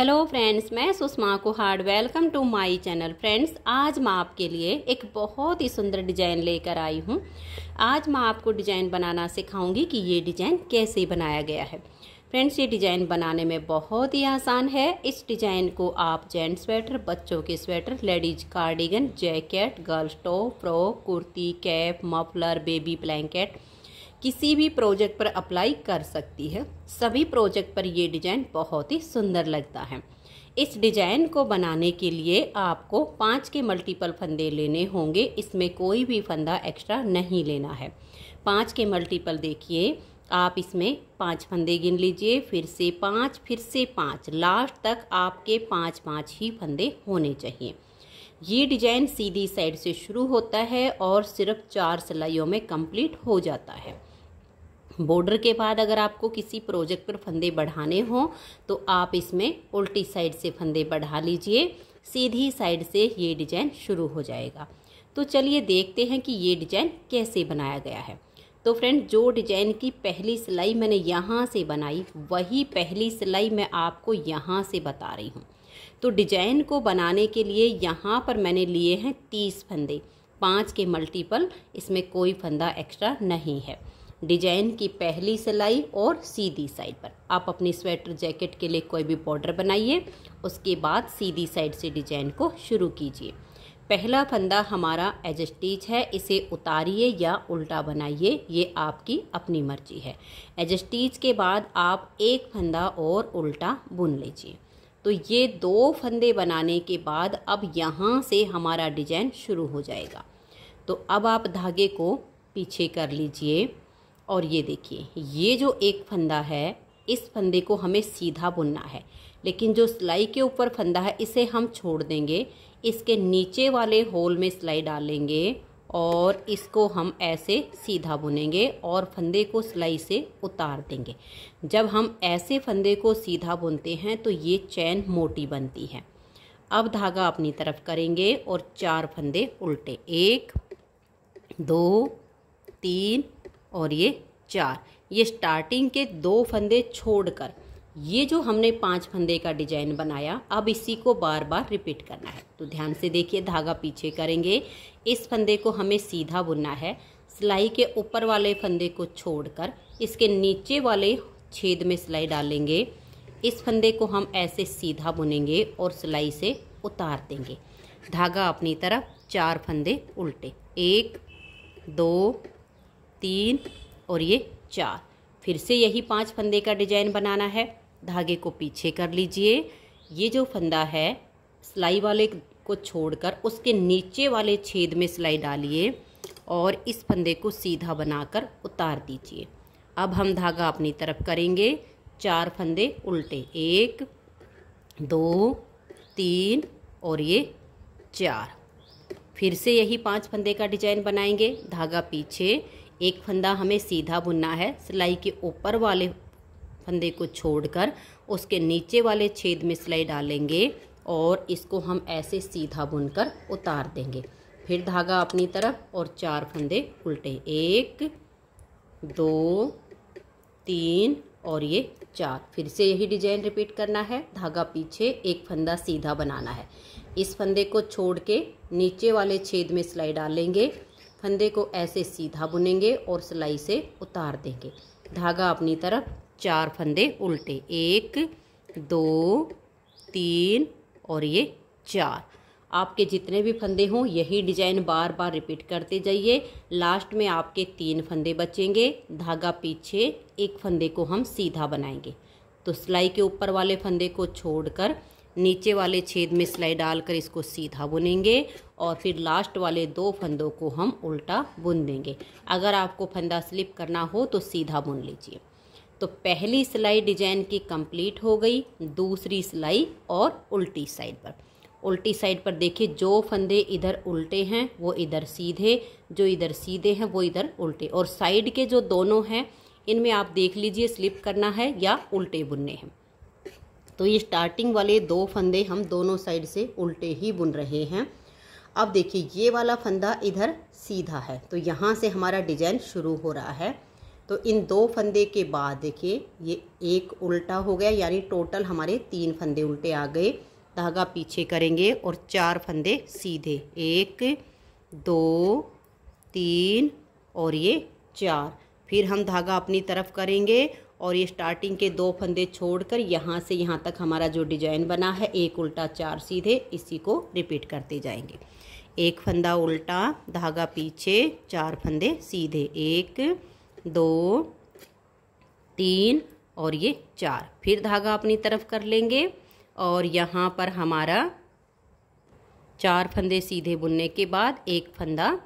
hello friends मैं Sushma Kuhad welcome to my channel friends आज मैं आपके लिए एक बहुत ही सुंदर डिजाइन लेकर आई हूँ आज मैं आपको डिजाइन बनाना सिखाऊंगी कि ये डिजाइन कैसे बनाया गया है फ्रेंड्स ये डिजाइन बनाने में बहुत ही आसान है इस डिजाइन को आप जेंट्स स्वेटर बच्चों के sweater ladies cardigan jacket girls top frock kurti cap muffler baby blanket किसी भी प्रोजेक्ट पर अप्लाई कर सकती है सभी प्रोजेक्ट पर ये डिजाइन बहुत ही सुंदर लगता है इस डिजाइन को बनाने के लिए आपको पाँच के मल्टीपल फंदे लेने होंगे इसमें कोई भी फंदा एक्स्ट्रा नहीं लेना है पाँच के मल्टीपल देखिए आप इसमें पांच फंदे गिन लीजिए फिर से पांच फिर से पांच लास्ट तक आपके पांच पांच ही फंदे होने चाहिए ये डिजाइन सीधी साइड से शुरू होता है और सिर्फ चार सिलाइयों में कंप्लीट हो जाता है बॉर्डर के बाद अगर आपको किसी प्रोजेक्ट पर फंदे बढ़ाने हों तो आप इसमें उल्टी साइड से फंदे बढ़ा लीजिए सीधी साइड से ये डिजाइन शुरू हो जाएगा तो चलिए देखते हैं कि ये डिजाइन कैसे बनाया गया है तो फ्रेंड जो डिजाइन की पहली सिलाई मैंने यहाँ से बनाई वही पहली सिलाई मैं आपको यहाँ से बता रही हूँ तो डिजाइन को बनाने के लिए यहाँ पर मैंने लिए हैं तीस फंदे पाँच के मल्टीपल इसमें कोई फंदा एक्स्ट्रा नहीं है डिजाइन की पहली सिलाई और सीधी साइड पर आप अपनी स्वेटर जैकेट के लिए कोई भी बॉर्डर बनाइए उसके बाद सीधी साइड से डिजाइन को शुरू कीजिए पहला फंदा हमारा एज स्टिच है इसे उतारिए या उल्टा बनाइए ये आपकी अपनी मर्जी है एज स्टिच के बाद आप एक फंदा और उल्टा बुन लीजिए तो ये दो फंदे बनाने के बाद अब यहाँ से हमारा डिजाइन शुरू हो जाएगा तो अब आप धागे को पीछे कर लीजिए और ये देखिए ये जो एक फंदा है इस फंदे को हमें सीधा बुनना है लेकिन जो सिलाई के ऊपर फंदा है इसे हम छोड़ देंगे इसके नीचे वाले होल में सिलाई डालेंगे और इसको हम ऐसे सीधा बुनेंगे और फंदे को सिलाई से उतार देंगे जब हम ऐसे फंदे को सीधा बुनते हैं तो ये चैन मोटी बनती है अब धागा अपनी तरफ करेंगे और चार फंदे उल्टे एक दो तीन और ये चार ये स्टार्टिंग के दो फंदे छोड़कर ये जो हमने पांच फंदे का डिजाइन बनाया अब इसी को बार बार रिपीट करना है तो ध्यान से देखिए धागा पीछे करेंगे इस फंदे को हमें सीधा बुनना है सिलाई के ऊपर वाले फंदे को छोड़कर इसके नीचे वाले छेद में सिलाई डालेंगे इस फंदे को हम ऐसे सीधा बुनेंगे और सिलाई से उतार देंगे धागा अपनी तरफ चार फंदे उल्टे एक दो तीन और ये चार फिर से यही पांच फंदे का डिजाइन बनाना है धागे को पीछे कर लीजिए ये जो फंदा है सिलाई वाले को छोड़कर उसके नीचे वाले छेद में सिलाई डालिए और इस फंदे को सीधा बनाकर उतार दीजिए अब हम धागा अपनी तरफ करेंगे चार फंदे उल्टे एक दो तीन और ये चार फिर से यही पांच फंदे का डिजाइन बनाएंगे धागा पीछे एक फंदा हमें सीधा बुनना है सिलाई के ऊपर वाले फंदे को छोड़कर उसके नीचे वाले छेद में सिलाई डालेंगे और इसको हम ऐसे सीधा बुनकर उतार देंगे फिर धागा अपनी तरफ और चार फंदे उल्टे एक दो तीन और ये चार फिर से यही डिजाइन रिपीट करना है धागा पीछे एक फंदा सीधा बनाना है इस फंदे को छोड़ के नीचे वाले छेद में सिलाई डालेंगे फंदे को ऐसे सीधा बुनेंगे और सिलाई से उतार देंगे धागा अपनी तरफ चार फंदे उल्टे एक दो तीन और ये चार आपके जितने भी फंदे हों यही डिजाइन बार बार रिपीट करते जाइए लास्ट में आपके तीन फंदे बचेंगे धागा पीछे एक फंदे को हम सीधा बनाएंगे तो सिलाई के ऊपर वाले फंदे को छोड़कर नीचे वाले छेद में सिलाई डालकर इसको सीधा बुनेंगे और फिर लास्ट वाले दो फंदों को हम उल्टा बुन देंगे अगर आपको फंदा स्लिप करना हो तो सीधा बुन लीजिए तो पहली सिलाई डिजाइन की कंप्लीट हो गई दूसरी सिलाई और उल्टी साइड पर उल्टी साइड पर देखिए जो फंदे इधर उल्टे हैं वो इधर सीधे जो इधर सीधे हैं वो इधर उल्टे और साइड के जो दोनों हैं इनमें आप देख लीजिए स्लिप करना है या उल्टे बुनने हैं तो ये स्टार्टिंग वाले दो फंदे हम दोनों साइड से उल्टे ही बुन रहे हैं अब देखिए ये वाला फंदा इधर सीधा है तो यहाँ से हमारा डिजाइन शुरू हो रहा है तो इन दो फंदे के बाद देखिए ये एक उल्टा हो गया यानी टोटल हमारे तीन फंदे उल्टे आ गए धागा पीछे करेंगे और चार फंदे सीधे एक दो तीन और ये चार फिर हम धागा अपनी तरफ करेंगे और ये स्टार्टिंग के दो फंदे छोड़कर यहाँ से यहाँ तक हमारा जो डिजाइन बना है एक उल्टा चार सीधे इसी को रिपीट करते जाएंगे एक फंदा उल्टा धागा पीछे चार फंदे सीधे एक दो तीन और ये चार फिर धागा अपनी तरफ कर लेंगे और यहाँ पर हमारा चार फंदे सीधे बुनने के बाद एक फंदा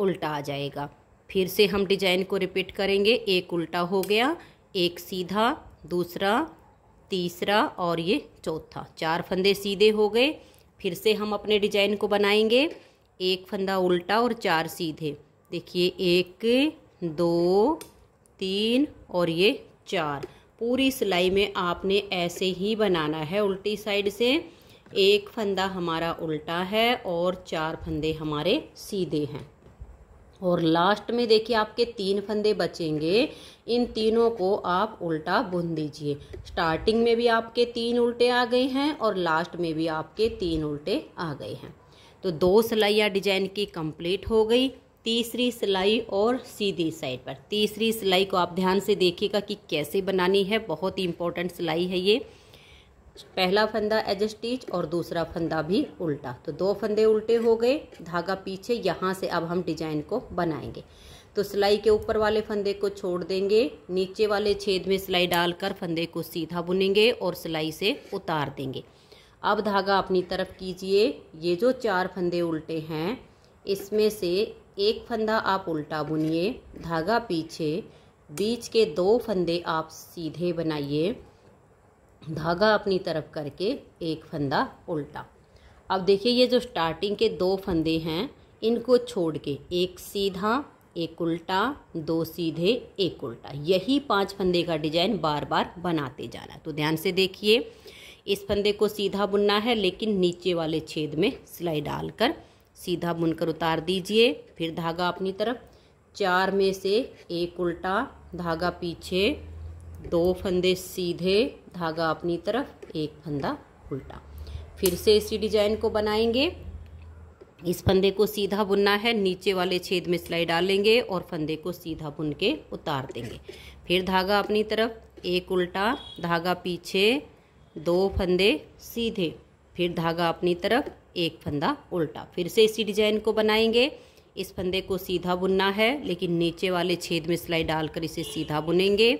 उल्टा आ जाएगा फिर से हम डिजाइन को रिपीट करेंगे एक उल्टा हो गया एक सीधा दूसरा तीसरा और ये चौथा चार फंदे सीधे हो गए फिर से हम अपने डिजाइन को बनाएंगे एक फंदा उल्टा और चार सीधे देखिए एक दो तीन और ये चार पूरी सिलाई में आपने ऐसे ही बनाना है उल्टी साइड से एक फंदा हमारा उल्टा है और चार फंदे हमारे सीधे हैं और लास्ट में देखिए आपके तीन फंदे बचेंगे इन तीनों को आप उल्टा बुन दीजिए स्टार्टिंग में भी आपके तीन उल्टे आ गए हैं और लास्ट में भी आपके तीन उल्टे आ गए हैं तो दो सिलाइयाँ डिजाइन की कंप्लीट हो गई तीसरी सिलाई और सीधी साइड पर तीसरी सिलाई को आप ध्यान से देखिएगा कि कैसे बनानी है बहुत ही इंपॉर्टेंट सिलाई है ये पहला फंदा एज स्टिच और दूसरा फंदा भी उल्टा तो दो फंदे उल्टे हो गए धागा पीछे यहाँ से अब हम डिजाइन को बनाएंगे तो सिलाई के ऊपर वाले फंदे को छोड़ देंगे नीचे वाले छेद में सिलाई डालकर फंदे को सीधा बुनेंगे और सिलाई से उतार देंगे अब धागा अपनी तरफ कीजिए ये जो चार फंदे उल्टे हैं इसमें से एक फंदा आप उल्टा बुनिए धागा पीछे बीच के दो फंदे आप सीधे बनाइए धागा अपनी तरफ करके एक फंदा उल्टा अब देखिए ये जो स्टार्टिंग के दो फंदे हैं इनको छोड़ के एक सीधा एक उल्टा दो सीधे एक उल्टा यही पांच फंदे का डिजाइन बार बार बनाते जाना तो ध्यान से देखिए इस फंदे को सीधा बुनना है लेकिन नीचे वाले छेद में सिलाई डालकर सीधा बुनकर उतार दीजिए फिर धागा अपनी तरफ चार में से एक उल्टा धागा पीछे दो फंदे सीधे धागा अपनी तरफ एक फंदा उल्टा फिर से इसी डिजाइन को बनाएंगे इस फंदे को सीधा बुनना है नीचे वाले छेद में सिलाई डालेंगे और फंदे को सीधा बुन के उतार देंगे फिर धागा अपनी तरफ एक उल्टा धागा पीछे दो फंदे सीधे फिर धागा अपनी तरफ एक फंदा उल्टा फिर से इसी डिजाइन को बनाएंगे इस फंदे को सीधा बुनना है लेकिन नीचे वाले छेद में सिलाई डालकर इसे सीधा बुनेंगे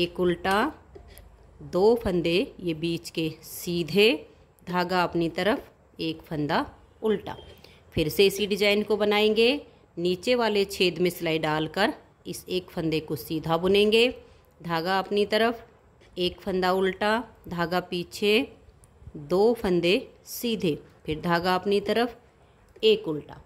एक उल्टा दो फंदे ये बीच के सीधे धागा अपनी तरफ एक फंदा उल्टा फिर से इसी डिजाइन को बनाएंगे नीचे वाले छेद में सिलाई डालकर इस एक फंदे को सीधा बुनेंगे धागा अपनी तरफ एक फंदा उल्टा धागा पीछे दो फंदे सीधे फिर धागा अपनी तरफ एक उल्टा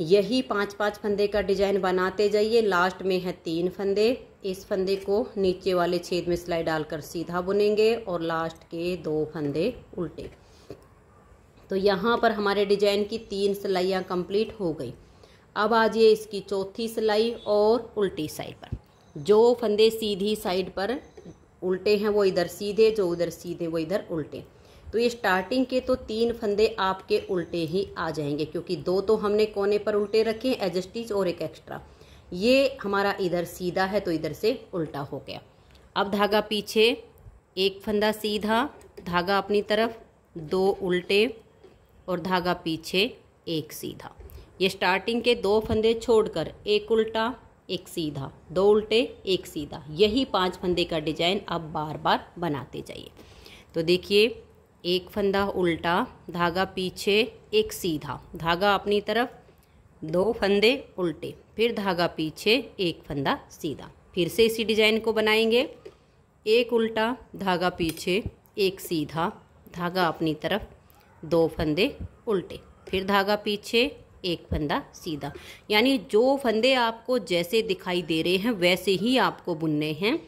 यही पांच पांच फंदे का डिजाइन बनाते जाइए लास्ट में है तीन फंदे इस फंदे को नीचे वाले छेद में सिलाई डालकर सीधा बुनेंगे और लास्ट के दो फंदे उल्टे तो यहाँ पर हमारे डिजाइन की तीन सिलाइयाँ कंप्लीट हो गई अब आज ये इसकी चौथी सिलाई और उल्टी साइड पर जो फंदे सीधी साइड पर उल्टे हैं वो इधर सीधे जो उधर सीधे वो इधर उल्टे तो ये स्टार्टिंग के तो तीन फंदे आपके उल्टे ही आ जाएंगे क्योंकि दो तो हमने कोने पर उल्टे रखे हैं एजस्टिज और एक एक्स्ट्रा ये हमारा इधर सीधा है तो इधर से उल्टा हो गया अब धागा पीछे एक फंदा सीधा धागा अपनी तरफ दो उल्टे और धागा पीछे एक सीधा ये स्टार्टिंग के दो फंदे छोड़कर एक उल्टा एक सीधा दो उल्टे एक सीधा यही पांच फंदे का डिजाइन आप बार बार बनाते जाइए तो देखिए एक फंदा उल्टा धागा पीछे एक सीधा धागा अपनी तरफ दो फंदे उल्टे फिर धागा पीछे एक फंदा सीधा फिर से इसी डिजाइन को बनाएंगे एक उल्टा धागा पीछे एक सीधा धागा अपनी तरफ दो फंदे उल्टे फिर धागा पीछे एक फंदा सीधा यानी जो फंदे आपको जैसे दिखाई दे रहे हैं वैसे ही आपको बुनने हैं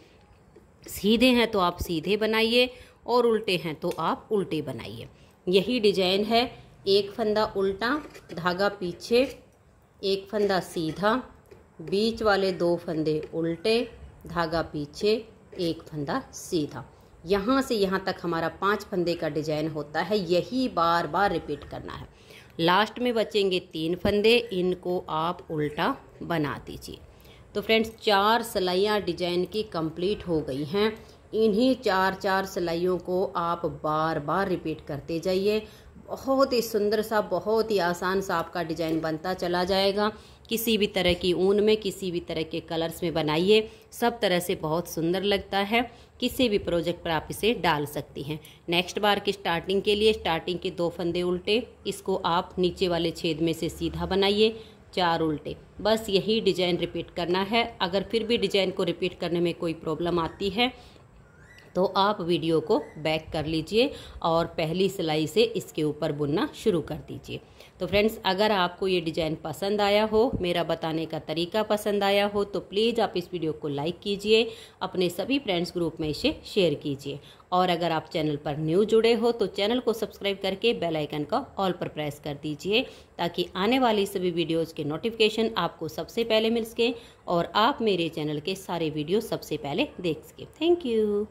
सीधे हैं तो आप सीधे बनाइए और उल्टे हैं तो आप उल्टे बनाइए यही डिजाइन है एक फंदा उल्टा धागा पीछे एक फंदा सीधा बीच वाले दो फंदे उल्टे धागा पीछे एक फंदा सीधा यहाँ से यहाँ तक हमारा पांच फंदे का डिजाइन होता है यही बार बार रिपीट करना है लास्ट में बचेंगे तीन फंदे इनको आप उल्टा बना दीजिए तो फ्रेंड्स चार सलाइयाँ डिजाइन की कंप्लीट हो गई हैं इन्हीं चार चार सिलाइयों को आप बार बार रिपीट करते जाइए बहुत ही सुंदर सा बहुत ही आसान सा आपका डिज़ाइन बनता चला जाएगा किसी भी तरह की ऊन में किसी भी तरह के कलर्स में बनाइए सब तरह से बहुत सुंदर लगता है किसी भी प्रोजेक्ट पर आप इसे डाल सकती हैं नेक्स्ट बार की स्टार्टिंग के लिए स्टार्टिंग के दो फंदे उल्टे इसको आप नीचे वाले छेद में से सीधा बनाइए चार उल्टे बस यही डिजाइन रिपीट करना है अगर फिर भी डिजाइन को रिपीट करने में कोई प्रॉब्लम आती है तो आप वीडियो को बैक कर लीजिए और पहली सिलाई से इसके ऊपर बुनना शुरू कर दीजिए तो फ्रेंड्स अगर आपको ये डिज़ाइन पसंद आया हो मेरा बताने का तरीका पसंद आया हो तो प्लीज़ आप इस वीडियो को लाइक कीजिए अपने सभी फ्रेंड्स ग्रुप में इसे शेयर कीजिए और अगर आप चैनल पर न्यू जुड़े हो तो चैनल को सब्सक्राइब करके बेल आइकन का ऑल पर प्रेस कर दीजिए ताकि आने वाली सभी वीडियोज़ के नोटिफिकेशन आपको सबसे पहले मिल सके और आप मेरे चैनल के सारे वीडियो सबसे पहले देख सकें थैंक यू